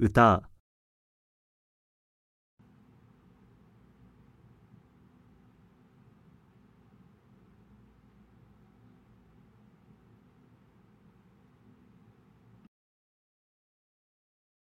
歌